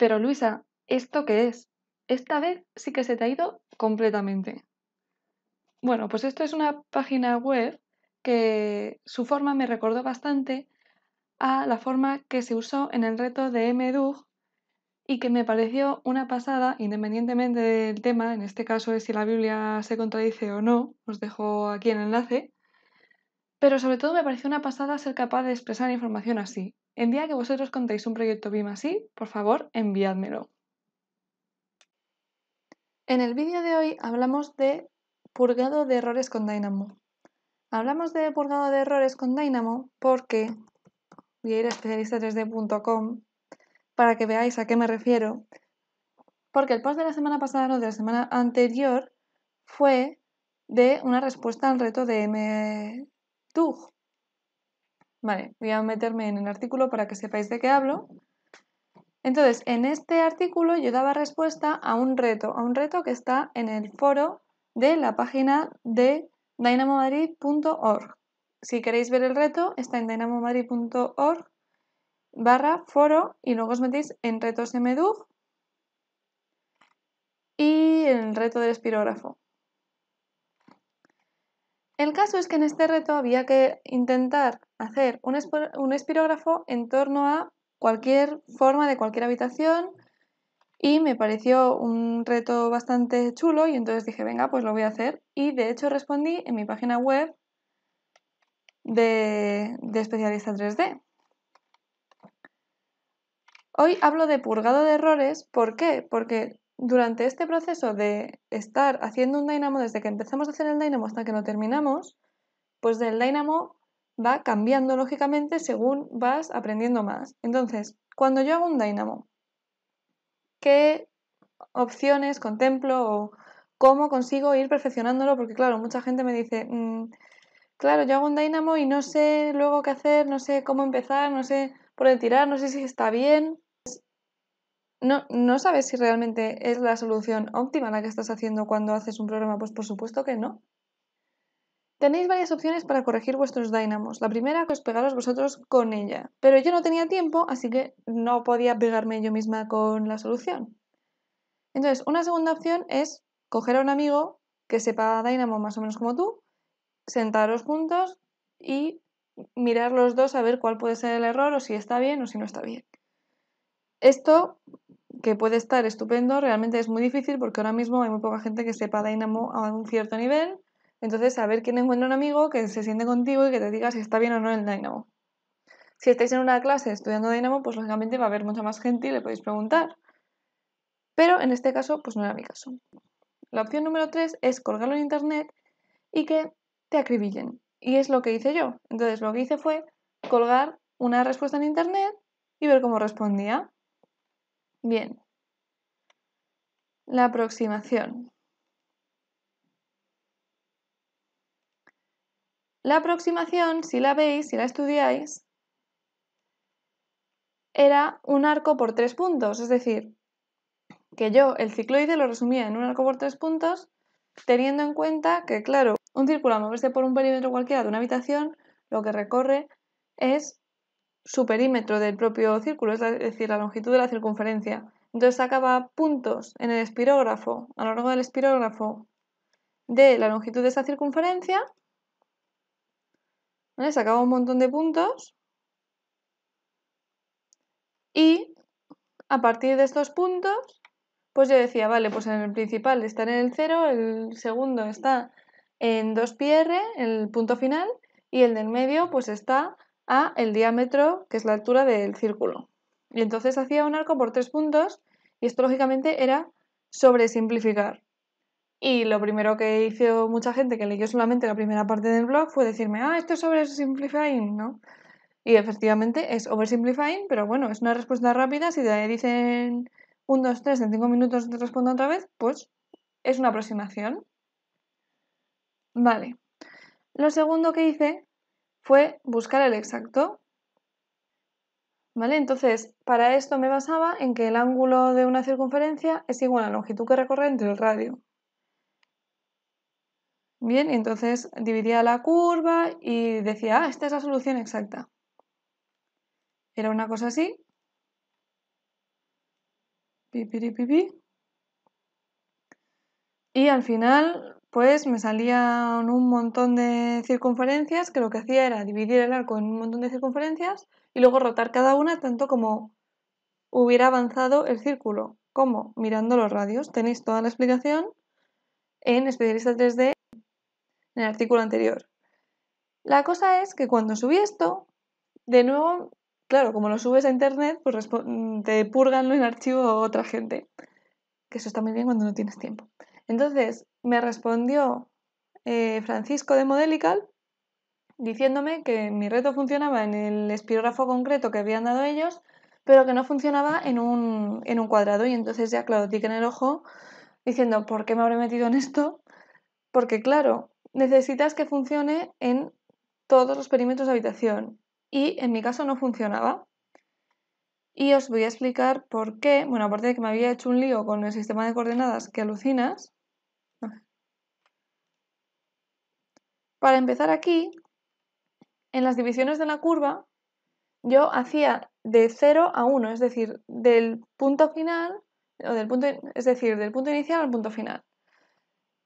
Pero Luisa, ¿esto qué es? Esta vez sí que se te ha ido completamente. Bueno, pues esto es una página web que su forma me recordó bastante a la forma que se usó en el reto de MDUG y que me pareció una pasada, independientemente del tema, en este caso es si la Biblia se contradice o no, os dejo aquí el enlace, pero sobre todo me pareció una pasada ser capaz de expresar información así. En día que vosotros contéis un proyecto BIM así, por favor, enviádmelo. En el vídeo de hoy hablamos de purgado de errores con Dynamo. Hablamos de purgado de errores con Dynamo porque voy a ir a especialista3d.com para que veáis a qué me refiero. Porque el post de la semana pasada, o de la semana anterior, fue de una respuesta al reto de M Vale, voy a meterme en el artículo para que sepáis de qué hablo. Entonces, en este artículo yo daba respuesta a un reto, a un reto que está en el foro de la página de dynamomadrid.org. Si queréis ver el reto, está en dynamomadrid.org barra foro y luego os metéis en retos de Medug y el reto del espirógrafo. El caso es que en este reto había que intentar hacer un, espirógrafo en torno a cualquier forma de cualquier habitación y me pareció un reto bastante chulo y entonces dije, venga, pues lo voy a hacer. Y de hecho respondí en mi página web de, de especialista 3D. Hoy hablo de purgado de errores, ¿por qué? Porque durante este proceso de estar haciendo un dynamo, desde que empezamos a hacer el dynamo hasta que lo terminamos, pues el dynamo va cambiando lógicamente según vas aprendiendo más. Entonces, cuando yo hago un dynamo, ¿qué opciones contemplo o cómo consigo ir perfeccionándolo? Porque claro, mucha gente me dice, mm, claro, yo hago un dynamo y no sé luego qué hacer, no sé cómo empezar, no sé por el tirar, no sé si está bien no, sabes si realmente es la solución óptima la que estás haciendo cuando haces un programa, pues por supuesto que no. Tenéis varias opciones para corregir vuestros dynamos. La primera es pegaros vosotros con ella. Pero yo no tenía tiempo, así que no podía pegarme yo misma con la solución. Entonces, una segunda opción es coger a un amigo que sepa Dynamo más o menos como tú, sentaros juntos y mirar los dos a ver cuál puede ser el error o si está bien o si no está bien. Esto que puede estar estupendo, realmente es muy difícil porque ahora mismo hay muy poca gente que sepa Dynamo a un cierto nivel. Entonces, a ver quién encuentra un amigo que se siente contigo y que te diga si está bien o no el Dynamo. Si estáis en una clase estudiando Dynamo, pues lógicamente va a haber mucha más gente y le podéis preguntar. Pero en este caso, pues no era mi caso. La opción número 3 es colgarlo en internet y que te acribillen. Y es lo que hice yo. Entonces, lo que hice fue colgar una respuesta en internet y ver cómo respondía. Bien. La aproximación. La aproximación, si la veis, si la estudiáis, era un arco por tres puntos, es decir, que yo el cicloide lo resumía en un arco por tres puntos, teniendo en cuenta que, claro, un círculo a moverse por un perímetro cualquiera de una habitación, lo que recorre es su perímetro del propio círculo, es decir, la longitud de la circunferencia. Entonces sacaba puntos en el espirógrafo, a lo largo del espirógrafo, de la longitud de esa circunferencia. Sacaba un montón de puntos. Y a partir de estos puntos, pues yo decía, vale, pues en el principal está en el 0, el segundo está en 2πr, el punto final, y el del medio pues está a el diámetro, que es la altura del círculo. Y entonces hacía un arco por tres puntos y esto lógicamente era simplificar Y lo primero que hizo mucha gente que leyó solamente la primera parte del blog fue decirme, ah, esto es oversimplifying, ¿no? Y efectivamente es oversimplifying, pero bueno, es una respuesta rápida. Si te dicen 1, 2, 3, en cinco minutos te respondo otra vez, pues es una aproximación. Vale. Lo segundo que hice fue buscar el exacto. ¿Vale? Entonces, para esto me basaba en que el ángulo de una circunferencia es igual a la longitud que recorre entre el radio. Bien, entonces dividía la curva y decía, ah, esta es la solución exacta. Era una cosa así. Pi, y al final pues me salían un montón de circunferencias que lo que hacía era dividir el arco en un montón de circunferencias y luego rotar cada una tanto como hubiera avanzado el círculo. como Mirando los radios. Tenéis toda la explicación en Especialista 3D en el artículo anterior. La cosa es que cuando subí esto, de nuevo, claro, como lo subes a internet, pues te purgan en archivo a otra gente. Que eso está muy bien cuando no tienes tiempo. Entonces me respondió eh, Francisco de Modelical diciéndome que mi reto funcionaba en el espirógrafo concreto que habían dado ellos, pero que no funcionaba en un, en un cuadrado. Y entonces ya, claro, tique en el ojo diciendo, ¿por qué me habré metido en esto? Porque, claro, necesitas que funcione en todos los perímetros de habitación. Y en mi caso no funcionaba. Y os voy a explicar por qué. Bueno, aparte de que me había hecho un lío con el sistema de coordenadas que alucinas, Para empezar aquí, en las divisiones de la curva, yo hacía de 0 a 1, es decir, del punto final, o del punto, es decir, del punto inicial al punto final.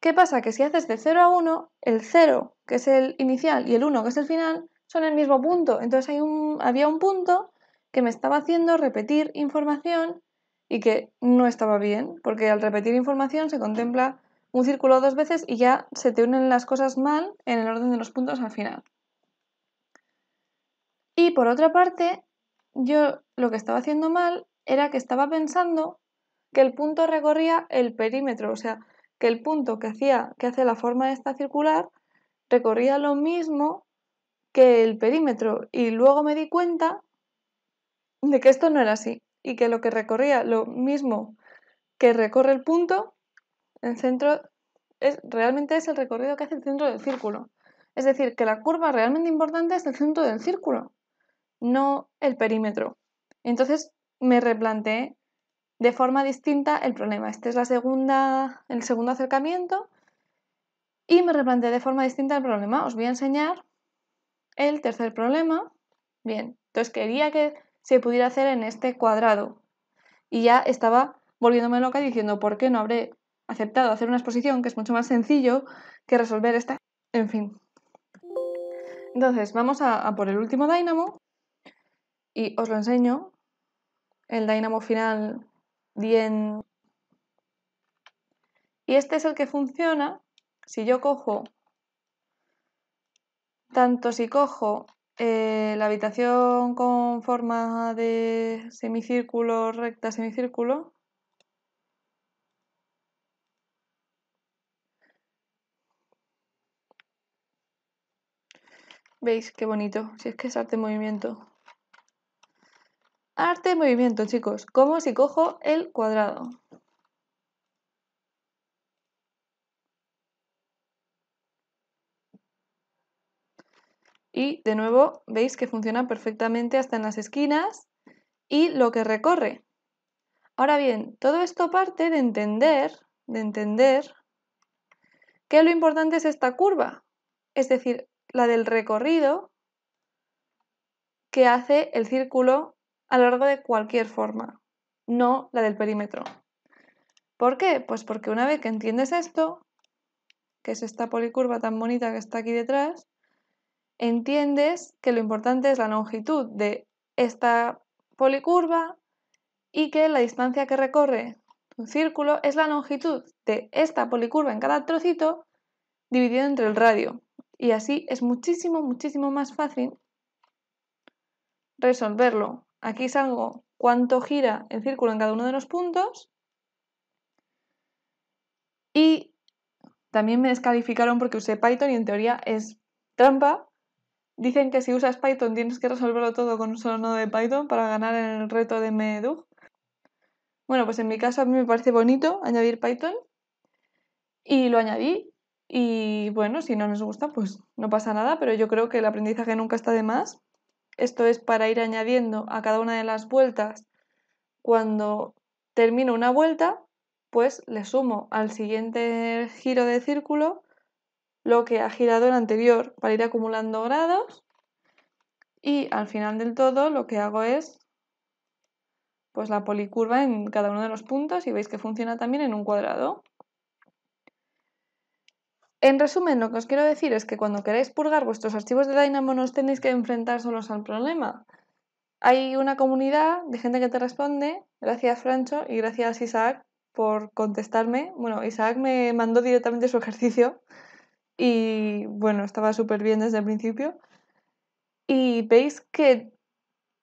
¿Qué pasa? Que si haces de 0 a 1, el 0, que es el inicial, y el 1, que es el final, son el mismo punto. Entonces hay un, había un punto que me estaba haciendo repetir información y que no estaba bien, porque al repetir información se contempla un círculo dos veces y ya se te unen las cosas mal en el orden de los puntos al final. Y por otra parte, yo lo que estaba haciendo mal era que estaba pensando que el punto recorría el perímetro, o sea, que el punto que hacía que hace la forma de esta circular recorría lo mismo que el perímetro y luego me di cuenta de que esto no era así y que lo que recorría lo mismo que recorre el punto el centro es, realmente es el recorrido que hace el centro del círculo. Es decir, que la curva realmente importante es el centro del círculo, no el perímetro. Entonces me replanteé de forma distinta el problema. Este es la segunda, el segundo acercamiento y me replanteé de forma distinta el problema. Os voy a enseñar el tercer problema. Bien, entonces quería que se pudiera hacer en este cuadrado y ya estaba volviéndome loca diciendo, ¿por qué no habré aceptado hacer una exposición, que es mucho más sencillo que resolver esta. En fin. Entonces, vamos a, por el último dynamo y os lo enseño. El dynamo final bien. Y este es el que funciona si yo cojo, tanto si cojo eh, la habitación con forma de semicírculo, recta, semicírculo, ¿Veis qué bonito? Si es que es arte de movimiento. Arte de movimiento, chicos. Como si cojo el cuadrado. Y de nuevo, veis que funciona perfectamente hasta en las esquinas y lo que recorre. Ahora bien, todo esto parte de entender, de entender que lo importante es esta curva. Es decir, la del recorrido que hace el círculo a lo largo de cualquier forma, no la del perímetro. ¿Por qué? Pues porque una vez que entiendes esto, que es esta policurva tan bonita que está aquí detrás, entiendes que lo importante es la longitud de esta policurva y que la distancia que recorre un círculo es la longitud de esta policurva en cada trocito dividido entre el radio. Y así es muchísimo, muchísimo más fácil resolverlo. Aquí salgo cuánto gira el círculo en cada uno de los puntos. Y también me descalificaron porque usé Python y en teoría es trampa. Dicen que si usas Python tienes que resolverlo todo con un solo nodo de Python para ganar el reto de Medug. Bueno, pues en mi caso a mí me parece bonito añadir Python y lo añadí y bueno, si no nos gusta, pues no pasa nada, pero yo creo que el aprendizaje nunca está de más. Esto es para ir añadiendo a cada una de las vueltas. Cuando termino una vuelta, pues le sumo al siguiente giro de círculo lo que ha girado el anterior para ir acumulando grados. Y al final del todo lo que hago es pues la policurva en cada uno de los puntos y veis que funciona también en un cuadrado. En resumen, lo que os quiero decir es que cuando queráis purgar vuestros archivos de Dynamo no os tenéis que enfrentar solos al problema. Hay una comunidad de gente que te responde. Gracias Francho y gracias Isaac por contestarme. Bueno, Isaac me mandó directamente su ejercicio y bueno, estaba súper bien desde el principio. Y veis que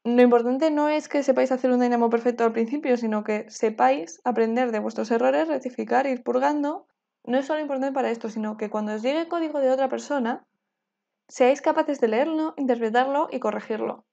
lo importante no es que sepáis hacer un Dynamo perfecto al principio, sino que sepáis aprender de vuestros errores, rectificar, ir purgando no es solo importante para esto, sino que cuando os llegue el código de otra persona, seáis capaces de leerlo, interpretarlo y corregirlo.